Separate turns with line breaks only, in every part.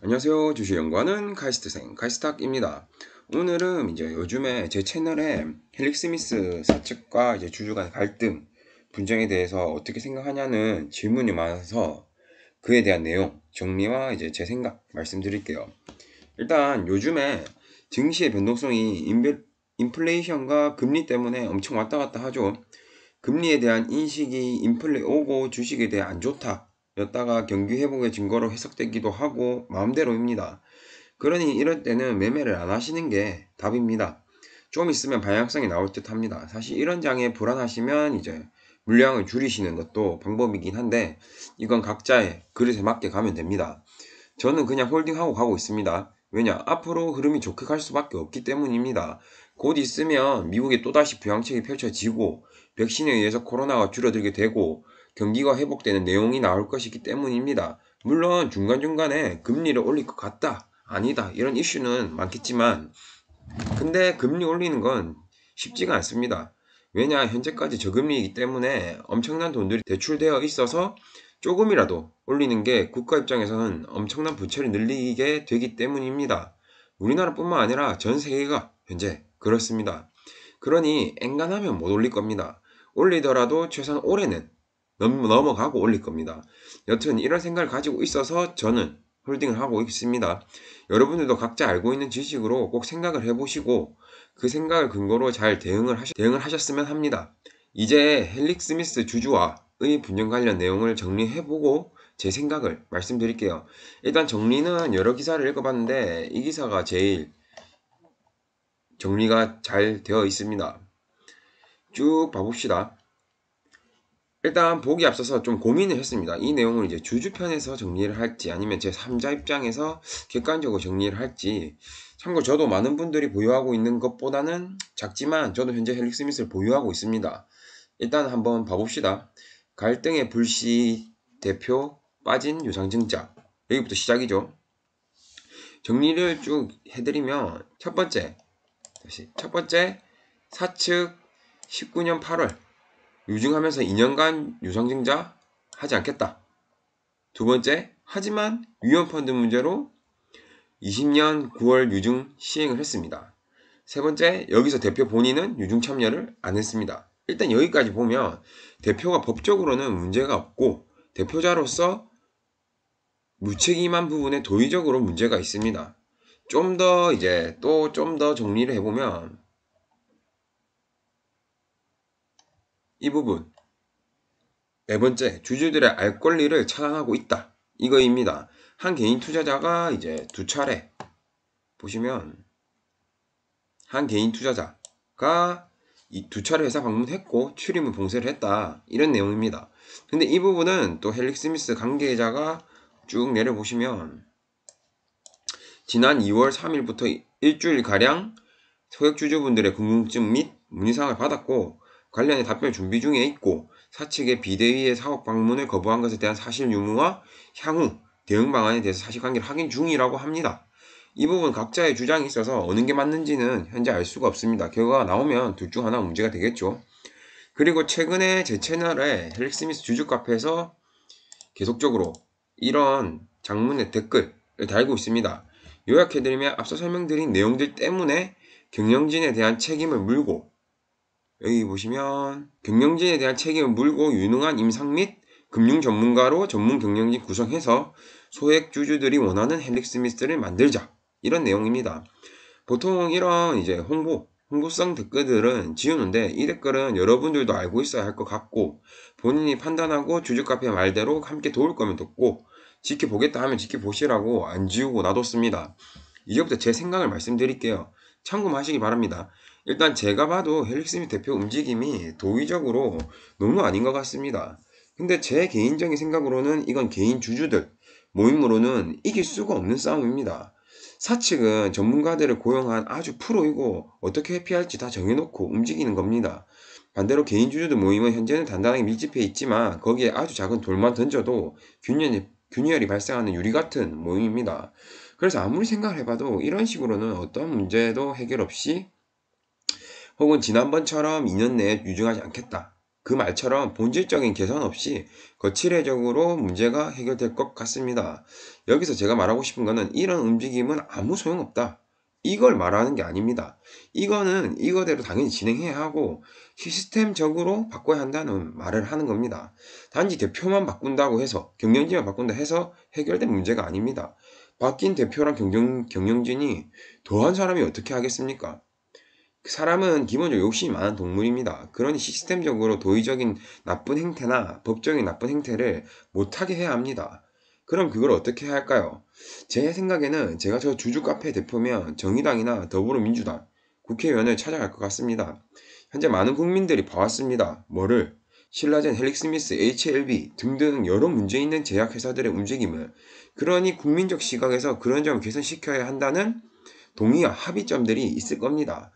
안녕하세요. 주식 연구하는 카이스트생 카이스탁입니다. 오늘은 이제 요즘에 제 채널에 헬릭 스미스 사측과 이제 주주 간 갈등 분쟁에 대해서 어떻게 생각하냐는 질문이 많아서 그에 대한 내용 정리와 이제 제 생각 말씀드릴게요. 일단 요즘에 증시의 변동성이 인베, 인플레이션과 금리 때문에 엄청 왔다 갔다 하죠. 금리에 대한 인식이 인플레 오고 주식에 대해 안 좋다 였다가 경기 회복의 증거로 해석되기도 하고 마음대로입니다. 그러니 이럴 때는 매매를 안 하시는 게 답입니다. 좀 있으면 방향성이 나올 듯 합니다. 사실 이런 장에 불안하시면 이제 물량을 줄이시는 것도 방법이긴 한데 이건 각자의 그릇에 맞게 가면 됩니다. 저는 그냥 홀딩하고 가고 있습니다. 왜냐 앞으로 흐름이 좋게 갈 수밖에 없기 때문입니다. 곧 있으면 미국이 또다시 부양책이 펼쳐지고 백신에 의해서 코로나가 줄어들게 되고 경기가 회복되는 내용이 나올 것이기 때문입니다. 물론 중간중간에 금리를 올릴 것 같다, 아니다, 이런 이슈는 많겠지만, 근데 금리 올리는 건 쉽지가 않습니다. 왜냐, 현재까지 저금리이기 때문에 엄청난 돈들이 대출되어 있어서 조금이라도 올리는 게 국가 입장에서는 엄청난 부채를 늘리게 되기 때문입니다. 우리나라뿐만 아니라 전 세계가 현재 그렇습니다. 그러니 앵간하면 못 올릴 겁니다. 올리더라도 최소한 올해는 넘어가고 올릴 겁니다. 여튼 이런 생각을 가지고 있어서 저는 홀딩을 하고 있습니다. 여러분들도 각자 알고 있는 지식으로 꼭 생각을 해보시고 그 생각을 근거로 잘 대응을, 하셨, 대응을 하셨으면 합니다. 이제 헬릭 스미스 주주와의 분쟁 관련 내용을 정리해보고 제 생각을 말씀드릴게요. 일단 정리는 여러 기사를 읽어봤는데 이 기사가 제일 정리가 잘 되어 있습니다. 쭉 봐봅시다. 일단 보기 앞서서 좀 고민을 했습니다. 이 내용을 이제 주주편에서 정리를 할지 아니면 제 3자 입장에서 객관적으로 정리를 할지 참고 저도 많은 분들이 보유하고 있는 것보다는 작지만 저도 현재 헬릭 스미스를 보유하고 있습니다. 일단 한번 봐봅시다. 갈등의 불씨 대표 빠진 유상증자 여기부터 시작이죠. 정리를 쭉 해드리면 첫 번째 다시 첫 번째 사측 19년 8월 유증하면서 2년간 유상증자 하지 않겠다. 두 번째, 하지만 위험펀드 문제로 20년 9월 유증 시행을 했습니다. 세 번째, 여기서 대표 본인은 유증 참여를 안 했습니다. 일단 여기까지 보면 대표가 법적으로는 문제가 없고 대표자로서 무책임한 부분에 도의적으로 문제가 있습니다. 좀 더 이제 또 좀 더 정리를 해보면 이 부분. 네 번째, 주주들의 알 권리를 차단하고 있다. 이거입니다. 한 개인 투자자가 이제 두 차례 보시면 한 개인 투자자가 이 두 차례 회사 방문했고 출입문 봉쇄를 했다 이런 내용입니다. 근데 이 부분은 또 헬릭 스미스 관계자가 쭉 내려보시면 지난 2월 3일부터 일주일 가량 소액주주분들의 궁금증 및 문의사항을 받았고 관련해 답변 준비 중에 있고 사측의 비대위의 사업 방문을 거부한 것에 대한 사실 유무와 향후 대응 방안에 대해서 사실관계를 확인 중이라고 합니다. 이 부분 각자의 주장이 있어서 어느 게 맞는지는 현재 알 수가 없습니다. 결과가 나오면 둘 중 하나 문제가 되겠죠. 그리고 최근에 제 채널에 헬릭스미스 주주카페에서 계속적으로 이런 장문의 댓글을 달고 있습니다. 요약해드리면 앞서 설명드린 내용들 때문에 경영진에 대한 책임을 물고 여기 보시면 경영진에 대한 책임을 물고 유능한 임상 및 금융 전문가로 전문 경영진 구성해서 소액 주주들이 원하는 헬릭스 미스를 만들자 이런 내용입니다. 보통 이런 이제 홍보 홍보성 댓글들은 지우는데 이 댓글은 여러분들도 알고 있어야 할 것 같고 본인이 판단하고 주주카페 말대로 함께 도울 거면 돕고 지켜보겠다 하면 지켜보시라고 안 지우고 놔뒀습니다. 이제부터 제 생각을 말씀드릴게요. 참고하시기 바랍니다. 일단 제가 봐도 헬릭스미 대표 움직임이 도의적으로 너무 아닌 것 같습니다. 근데 제 개인적인 생각으로는 이건 개인 주주들 모임으로는 이길 수가 없는 싸움입니다. 사측은 전문가들을 고용한 아주 프로이고 어떻게 회피할지 다 정해놓고 움직이는 겁니다. 반대로 개인 주주들 모임은 현재는 단단하게 밀집해 있지만 거기에 아주 작은 돌만 던져도 균열이, 균열이 발생하는 유리 같은 모임입니다. 그래서 아무리 생각을 해봐도 이런 식으로는 어떤 문제도 해결 없이 혹은 지난번처럼 2년 내에 유증하지 않겠다. 그 말처럼 본질적인 개선 없이 거칠해적으로 문제가 해결될 것 같습니다. 여기서 제가 말하고 싶은 것은 이런 움직임은 아무 소용없다. 이걸 말하는 게 아닙니다. 이거는 이거대로 당연히 진행해야 하고 시스템적으로 바꿔야 한다는 말을 하는 겁니다. 단지 대표만 바꾼다고 해서 경영진만 바꾼다 해서 해결된 문제가 아닙니다. 바뀐 대표랑 경영, 경영진이 더한 사람이 어떻게 하겠습니까? 그 사람은 기본적으로 욕심이 많은 동물입니다. 그러니 시스템적으로 도의적인 나쁜 행태나 법적인 나쁜 행태를 못하게 해야 합니다. 그럼 그걸 어떻게 해야 할까요? 제 생각에는 제가 저 주주 카페 대표면 정의당이나 더불어민주당 국회의원을 찾아갈 것 같습니다. 현재 많은 국민들이 봐왔습니다. 뭐를? 신라젠, 헬릭스미스, HLB 등등 여러 문제 있는 제약회사들의 움직임을 그러니 국민적 시각에서 그런 점을 개선시켜야 한다는 동의와 합의점들이 있을 겁니다.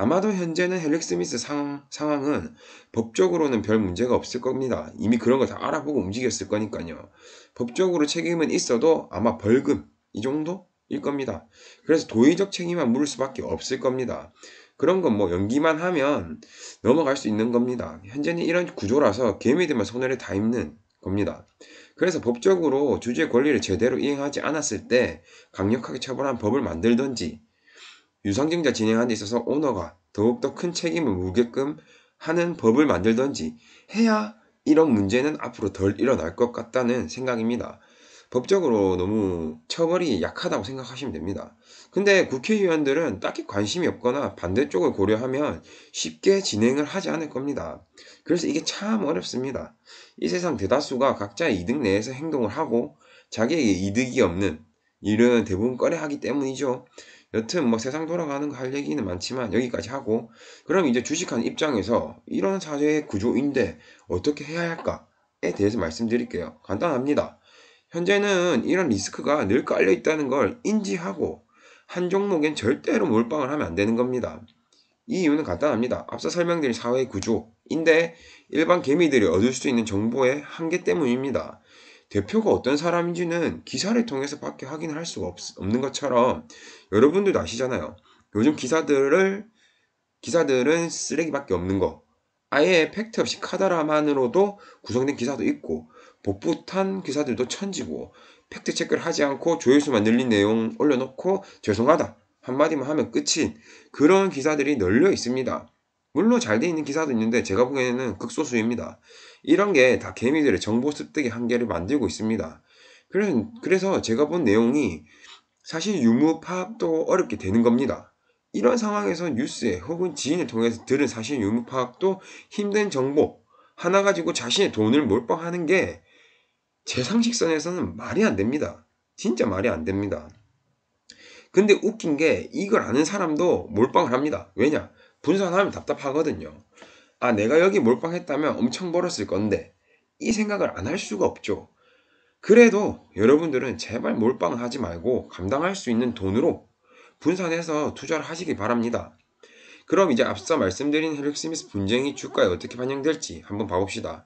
아마도 현재는 헬릭 스미스 상, 황은 법적으로는 별 문제가 없을 겁니다. 이미 그런 거 다 알아보고 움직였을 거니까요. 법적으로 책임은 있어도 아마 벌금 이 정도일 겁니다. 그래서 도의적 책임만 물을 수밖에 없을 겁니다. 그런 건 뭐 연기만 하면 넘어갈 수 있는 겁니다. 현재는 이런 구조라서 개미들만 손해를 다 입는 겁니다. 그래서 법적으로 주주의 권리를 제대로 이행하지 않았을 때 강력하게 처벌한 법을 만들든지 유상증자 진행하는 데 있어서 오너가 더욱더 큰 책임을 물게끔 하는 법을 만들던지 해야 이런 문제는 앞으로 덜 일어날 것 같다는 생각입니다. 법적으로 너무 처벌이 약하다고 생각하시면 됩니다. 근데 국회의원들은 딱히 관심이 없거나 반대쪽을 고려하면 쉽게 진행을 하지 않을 겁니다. 그래서 이게 참 어렵습니다. 이 세상 대다수가 각자의 이득 내에서 행동을 하고 자기에게 이득이 없는 일은 대부분 꺼려 하기 때문이죠. 여튼 뭐 세상 돌아가는 거 할 얘기는 많지만 여기까지 하고 그럼 이제 주식하는 입장에서 이런 사회의 구조인데 어떻게 해야 할까에 대해서 말씀드릴게요. 간단합니다. 현재는 이런 리스크가 늘 깔려 있다는 걸 인지하고 한 종목엔 절대로 몰빵을 하면 안 되는 겁니다. 이 이유는 간단합니다. 앞서 설명드린 사회의 구조인데 일반 개미들이 얻을 수 있는 정보의 한계 때문입니다. 대표가 어떤 사람인지는 기사를 통해서밖에 확인을 할 수가 없, 없는 것처럼 여러분들도 아시잖아요. 요즘 기사들을 기사들은 쓰레기밖에 없는 거. 아예 팩트 없이 카다라만으로도 구성된 기사도 있고 복붙한 기사들도 천지고 팩트 체크를 하지 않고 조회수만 늘린 내용 올려놓고 죄송하다 한마디만 하면 끝인 그런 기사들이 널려 있습니다. 물론 잘 돼 있는 기사도 있는데 제가 보기에는 극소수입니다. 이런 게 다 개미들의 정보 습득의 한계를 만들고 있습니다. 그래서, 제가 본 내용이 사실 유무 파악도 어렵게 되는 겁니다. 이런 상황에서 뉴스에 혹은 지인을 통해서 들은 사실 유무 파악도 힘든 정보 하나 가지고 자신의 돈을 몰빵하는 게 제 상식선에서는 말이 안 됩니다. 진짜 말이 안 됩니다. 근데 웃긴 게 이걸 아는 사람도 몰빵을 합니다. 왜냐? 분산하면 답답하거든요. 아, 내가 여기 몰빵했다면 엄청 벌었을 건데, 이 생각을 안 할 수가 없죠. 그래도 여러분들은 제발 몰빵을 하지 말고 감당할 수 있는 돈으로 분산해서 투자를 하시기 바랍니다. 그럼 이제 앞서 말씀드린 헬릭스미스 분쟁이 주가에 어떻게 반영될지 한번 봐봅시다.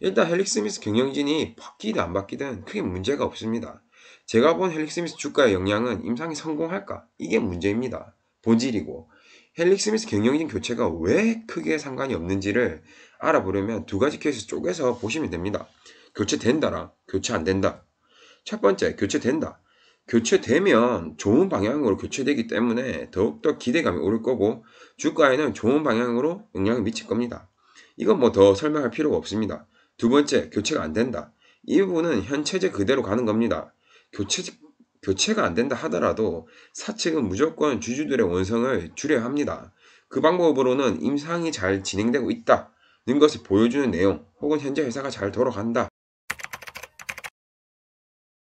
일단 헬릭스미스 경영진이 바뀌든 안 바뀌든 크게 문제가 없습니다. 제가 본 헬릭스미스 주가의 영향은 임상이 성공할까? 이게 문제입니다. 본질이고. 헬릭 스미스 경영진 교체가 왜 크게 상관이 없는지를 알아보려면 두 가지 케이스 쪼개서 보시면 됩니다. 교체된다랑 교체 안 된다. 첫 번째, 교체된다. 교체되면 좋은 방향으로 교체되기 때문에 더욱더 기대감이 오를 거고 주가에는 좋은 방향으로 영향을 미칠 겁니다. 이건 뭐 더 설명할 필요가 없습니다. 두 번째, 교체가 안 된다. 이 부분은 현 체제 그대로 가는 겁니다. 교체 교체가 안 된다 하더라도 사측은 무조건 주주들의 원성을 줄여야 합니다. 그 방법으로는 임상이 잘 진행되고 있다는 것을 보여주는 내용 혹은 현재 회사가 잘 돌아간다